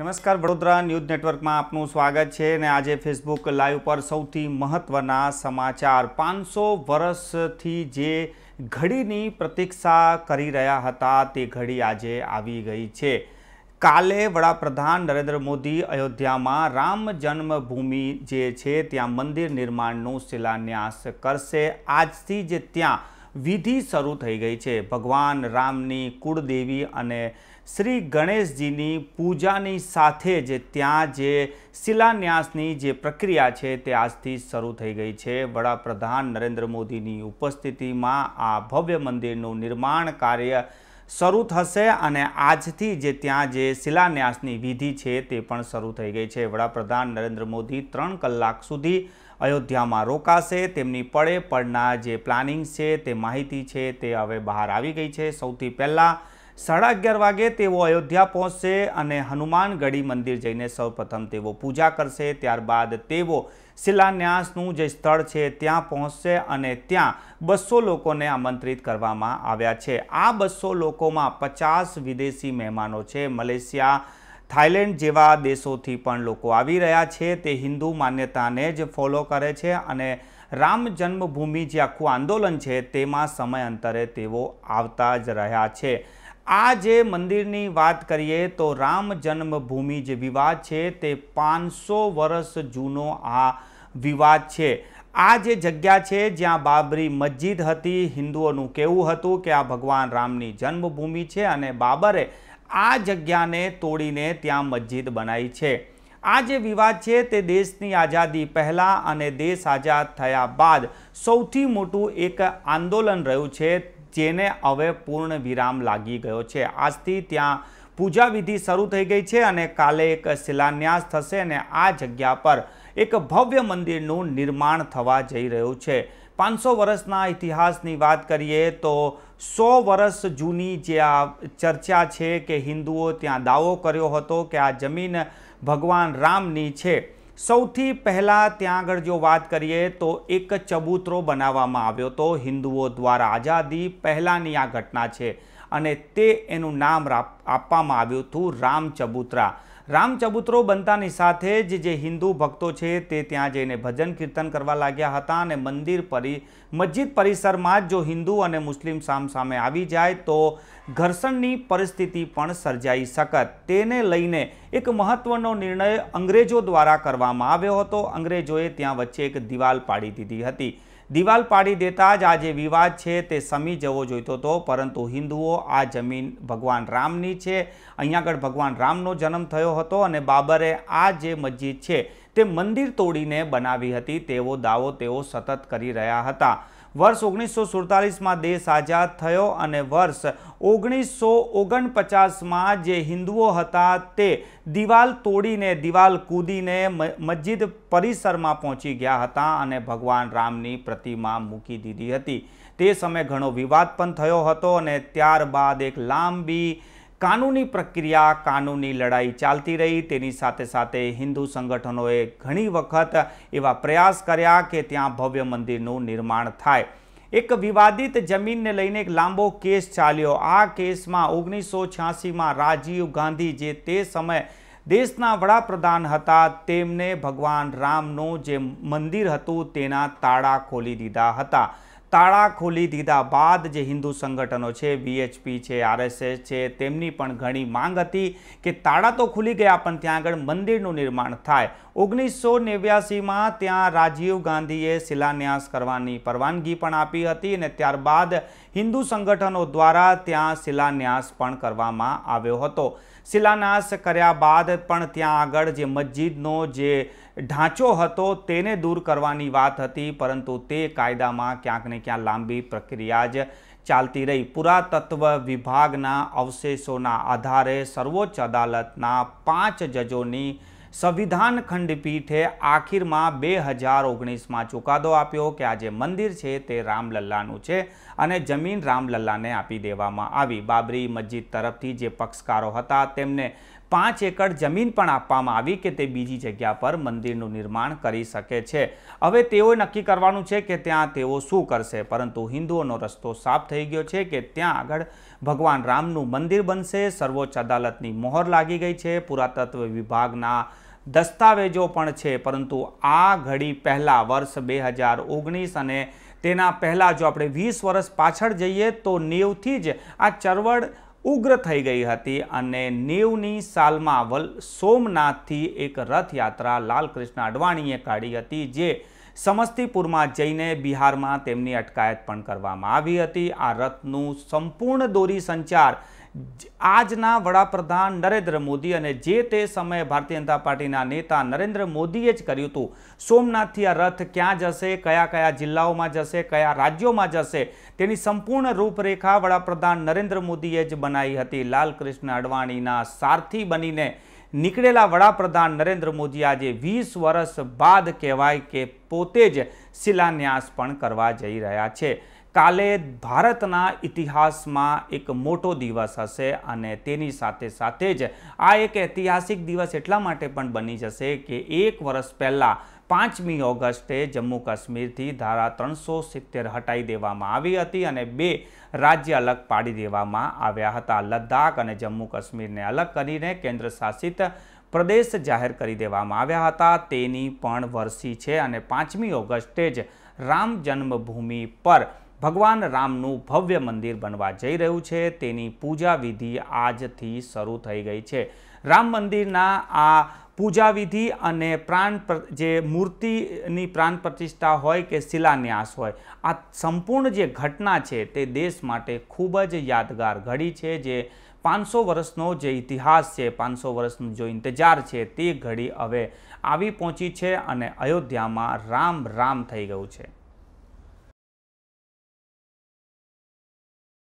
નમસ્કાર વડોદરા ન્યૂઝ નેટવર્કમાં આપનું સ્વાગત છે અને આજે ફેસબુક લાઈવ પર સૌથી મહત્વના સમાચાર પાંચસો વર્ષથી જે ઘડીની પ્રતીક્ષા કરી રહ્યા હતા તે ઘડી આજે આવી ગઈ છે કાલે વડાપ્રધાન નરેન્દ્ર મોદી અયોધ્યામાં રામ જન્મભૂમિ જે છે ત્યાં મંદિર નિર્માણનો શિલાન્યાસ કરશે આજથી જે ત્યાં વિધિ શરૂ થઈ ગઈ છે ભગવાન રામની કુળદેવી અને શ્રી ગણેશજીની પૂજાની સાથે જે ત્યાં જે શિલાન્યાસની જે પ્રક્રિયા છે તે આજથી શરૂ થઈ ગઈ છે વડાપ્રધાન નરેન્દ્ર મોદીની ઉપસ્થિતિમાં આ ભવ્ય મંદિરનું નિર્માણ કાર્ય શરૂ થશે અને આજથી જે ત્યાં જે શિલાન્યાસની વિધિ છે તે પણ શરૂ થઈ ગઈ છે વડાપ્રધાન નરેન્દ્ર મોદી ત્રણ કલાક સુધી અયોધ્યામાં રોકાશે તેમની પડે પળના જે પ્લાનિંગ છે તે માહિતી છે તે હવે બહાર આવી ગઈ છે સૌથી પહેલાં સાડા અગિયાર વાગે તેઓ અયોધ્યા પહોંચશે અને હનુમાનગઢી મંદિર જઈને સૌપ્રથમ તેઓ પૂજા કરશે ત્યારબાદ તેઓ શિલાન્યાસનું જે સ્થળ છે ત્યાં પહોંચશે અને ત્યાં બસો લોકોને આમંત્રિત કરવામાં આવ્યા છે આ બસો લોકોમાં પચાસ વિદેશી મહેમાનો છે મલેશિયા થાઇલેન્ડ જેવા દેશોથી પણ લોકો આવી રહ્યા છે તે હિન્દુ માન્યતાને જ ફોલો કરે છે અને રામ જન્મભૂમિ જે આખું આંદોલન છે તેમાં સમય અંતરે તેઓ આવતા જ રહ્યા છે આ જે મંદિરની વાત કરીએ તો રામ જન્મભૂમિ જે વિવાદ છે તે પાંચસો વર્ષ જૂનો આ વિવાદ છે આ જે જગ્યા છે જ્યાં બાબરી મસ્જિદ હતી હિન્દુઓનું કેવું હતું કે આ ભગવાન રામની જન્મભૂમિ છે અને બાબરે આ જગ્યાને તોડીને ત્યાં મસ્જિદ બનાવી છે આ જે વિવાદ છે તે દેશની આઝાદી પહેલાં અને દેશ આઝાદ થયા બાદ સૌથી મોટું એક આંદોલન રહ્યું છે જેને હવે પૂર્ણ વિરામ લાગી ગયો છે આજથી ત્યાં પૂજા વિધિ શરૂ થઈ ગઈ છે અને કાલે એક શિલાન્યાસ થશે અને આ જગ્યા પર એક ભવ્ય મંદિરનું નિર્માણ થવા જઈ રહ્યું છે પાંચસો વર્ષના ઇતિહાસની વાત કરીએ તો સો વર્ષ જૂની જે આ ચર્ચા છે કે હિન્દુઓ ત્યાં દાવો કર્યો હતો કે આ જમીન ભગવાન રામની છે સૌથી પહેલાં ત્યાં આગળ જો વાત કરીએ તો એક ચબૂતરો બનાવવામાં આવ્યો હતો હિન્દુઓ દ્વારા આઝાદી પહેલાંની આ ઘટના છે અને તે એનું નામ આપવામાં આવ્યું હતું રામ ચબૂતરા રામ ચબૂતરો બનતાની સાથે જ જે હિન્દુ ભક્તો છે તે ત્યાં જઈને ભજન કીર્તન કરવા લાગ્યા હતા અને મંદિર પરિ મસ્જિદ પરિસરમાં જ જો હિન્દુ અને મુસ્લિમ સામસામે આવી જાય તો ઘર્ષણની પરિસ્થિતિ પણ સર્જાઈ શકત તેને લઈને એક મહત્વનો નિર્ણય અંગ્રેજો દ્વારા કરવામાં આવ્યો હતો અંગ્રેજોએ ત્યાં વચ્ચે એક દિવાલ પાડી દીધી હતી દિવાલ પાડી દેતા જ આ જે વિવાદ છે તે સમી જવો જોઈતો હતો પરંતુ હિન્દુઓ આ જમીન ભગવાન રામની છે અહીંયા આગળ ભગવાન રામનો જન્મ થયો હતો અને બાબરે આ જે મસ્જિદ છે તે મંદિર તોડીને બનાવી હતી તેવો દાવો તેઓ સતત કરી રહ્યા હતા વર્ષ ઓગણીસો સુડતાલીસમાં દેશ આઝાદ થયો અને વર્ષ ઓગણીસો ઓગણપચાસમાં જે હિન્દુઓ હતા તે દિવાલ તોડીને દિવાલ કૂદીને મસ્જિદ પરિસરમાં પહોંચી ગયા હતા અને ભગવાન રામની પ્રતિમા મૂકી દીધી હતી તે સમયે ઘણો વિવાદ પણ થયો હતો અને ત્યારબાદ એક લાંબી કાનૂની પ્રક્રિયા કાનૂની લડાઈ ચાલતી રહી તેની સાથે સાથે હિન્દુ સંગઠનોએ ઘણી વખત એવા પ્રયાસ કર્યા કે ત્યાં ભવ્ય મંદિરનું નિર્માણ થાય એક વિવાદિત જમીનને લઈને એક લાંબો કેસ ચાલ્યો આ કેસમાં ઓગણીસો છ્યાસીમાં રાજીવ ગાંધી જે તે સમય દેશના વડાપ્રધાન હતા તેમને ભગવાન રામનું જે મંદિર હતું તેના તાળા ખોલી દીધા હતા તાળા ખોલી દીધા બાદ જે હિન્દુ સંગઠનો છે વીએચપી છે આરએસએસ છે તેમની પણ ઘણી માંગ હતી કે તાળા તો ખુલી ગયા પણ ત્યાં આગળ મંદિરનું નિર્માણ થાય ઓગણીસો નેવ્યાસીમાં ત્યાં રાજીવ ગાંધીએ શિલાન્યાસ કરવાની પરવાનગી પણ આપી હતી અને ત્યારબાદ હિન્દુ સંગઠનો દ્વારા ત્યાં શિલાન્યાસ પણ કરવામાં આવ્યો હતો શિલાન્યાસ કર્યા બાદ પણ ત્યાં આગળ જે મસ્જિદનો જે ઢાંચો હતો તેને દૂર કરવાની વાત હતી પરંતુ તે કાયદામાં ક્યાંક ને ક્યાં લાંબી પ્રક્રિયા જ ચાલતી રહી પુરાતત્વ વિભાગના અવશેષોના આધારે સર્વોચ્ચ અદાલતના પાંચ જજોની સંવિધાન ખંડપીઠે આખીરમાં બે હજાર ઓગણીસમાં ચુકાદો આપ્યો કે આ જે મંદિર છે તે રામલલ્લાનું છે અને જમીન રામલલ્લાને આપી દેવામાં આવી બાબરી મસ્જિદ તરફથી જે પક્ષકારો હતા તેમને પાંચ એકર જમીન પણ આપવામાં આવી કે તે બીજી જગ્યા પર મંદિરનું નિર્માણ કરી શકે છે હવે તેઓએ નક્કી કરવાનું છે કે ત્યાં તેઓ શું કરશે પરંતુ હિન્દુઓનો રસ્તો સાફ થઈ ગયો છે કે ત્યાં આગળ ભગવાન રામનું મંદિર બનશે સર્વોચ્ચ અદાલતની મોહર લાગી ગઈ છે પુરાતત્વ વિભાગના દસ્તાવેજો પણ છે પરંતુ આ ઘડી પહેલાં વર્ષ બે હજાર ઓગણીસ અને તેના પહેલાં જો આપણે વીસ વર્ષ પાછળ જઈએ તો નેવથી જ આ ચળવળ ઉગ્ર થઈ ગઈ હતી અને નેવની સાલમાં વલ સોમનાથથી એક રથયાત્રા લાલકૃષ્ણ અડવાણીએ કાઢી હતી જે સમસ્તીપુરમાં જઈને બિહારમાં તેમની અટકાયત પણ કરવામાં આવી હતી આ રથનું સંપૂર્ણ દોરી સંચાર આજના વડાપ્રધાન નરેન્દ્ર મોદી અને જે તે સમયે ભારતીય જનતા પાર્ટીના નેતા નરેન્દ્ર મોદીએ જ કર્યું હતું સોમનાથથી આ રથ ક્યાં જશે કયા કયા જિલ્લાઓમાં જશે કયા રાજ્યોમાં જશે તેની સંપૂર્ણ રૂપરેખા વડાપ્રધાન નરેન્દ્ર મોદીએ જ બનાવી હતી લાલકૃષ્ણ અડવાણીના સારથી બનીને નીકળેલા વડાપ્રધાન નરેન્દ્ર મોદી આજે વીસ વર્ષ બાદ કહેવાય કે પોતે જ શિલાન્યાસ પણ કરવા જઈ રહ્યા છે કાલે ભારતના ઇતિહાસમાં એક મોટો દિવસ હશે અને તેની સાથે સાથે જ આ એક ઐતિહાસિક દિવસ એટલા માટે પણ બની જશે કે એક વર્ષ પહેલાં પાંચમી ઓગસ્ટે જમ્મુ કાશ્મીરથી ધારા ત્રણસો સિત્તેર હટાવી દેવામાં આવી હતી અને બે રાજ્ય અલગ પાડી દેવામાં આવ્યા હતા લદ્દાખ અને જમ્મુ કાશ્મીરને અલગ કરીને કેન્દ્ર શાસિત પ્રદેશ જાહેર કરી દેવામાં આવ્યા હતા તેની પણ વરસી છે અને પાંચમી ઓગસ્ટે જ રામ જન્મભૂમિ પર ભગવાન રામનું ભવ્ય મંદિર બનવા જઈ રહ્યું છે તેની પૂજા વિધિ આજથી શરૂ થઈ ગઈ છે રામ મંદિરના આ પૂજાવિધિ અને પ્રાણ જે મૂર્તિની પ્રાણ પ્રતિષ્ઠા હોય કે શિલાન્યાસ હોય આ સંપૂર્ણ જે ઘટના છે તે દેશ માટે ખૂબ જ યાદગાર ઘડી છે જે પાંચસો વર્ષનો જે ઇતિહાસ છે પાંચસો વર્ષનો જો ઇંતજાર છે તે ઘડી હવે આવી પહોંચી છે અને અયોધ્યામાં રામ રામ થઈ ગયું છે